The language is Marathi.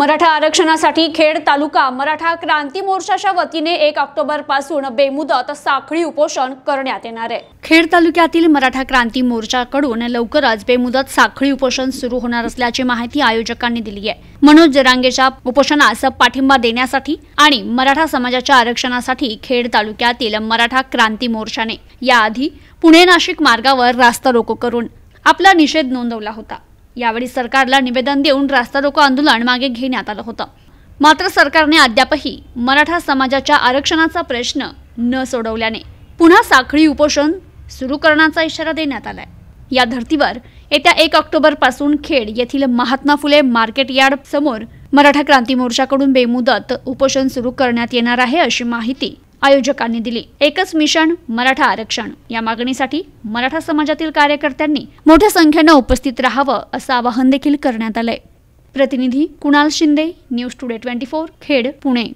मराठा आरक्षणासाठी खेड तालुका मराठा क्रांती मोर्चाच्या वतीने एक ऑक्टोबर पासून बेमुदत साखळी उपोषण करण्यात येणार आहे खेड तालुक्यातील मराठा क्रांती मोर्चाकडून लवकरच बेमुदत साखळी उपोषण सुरू होणार असल्याची माहिती आयोजकांनी दिली आहे मनोज जरांगेच्या उपोषणास पाठिंबा देण्यासाठी आणि मराठा समाजाच्या आरक्षणासाठी खेड तालुक्यातील मराठा क्रांती मोर्चाने याआधी पुणे नाशिक मार्गावर रास्ता रोको करून आपला निषेध नोंदवला होता यावेळी सरकारला निवेदन देऊन रास्ता रोको आंदोलन मागे घेण्यात आलं होतं मात्र सरकारने अद्यापही मराठा समाजाच्या आरक्षणाचा प्रश्न न सोडवल्याने पुन्हा साखळी उपोषण सुरू करण्याचा इशारा देण्यात आलाय या धर्तीवर येत्या एक पासून खेड येथील महात्मा फुले मार्केट यार्ड समोर मराठा क्रांती मोर्चाकडून बेमुदत उपोषण सुरू करण्यात येणार आहे अशी माहिती आयोजकांनी दिली एकच मिशन मराठा आरक्षण या मागणीसाठी मराठा समाजातील कार्यकर्त्यांनी मोठ्या संख्येनं उपस्थित राहावं असं आवाहन देखील करण्यात आलंय प्रतिनिधी Kunal Shinde news today twenty four Khed Pune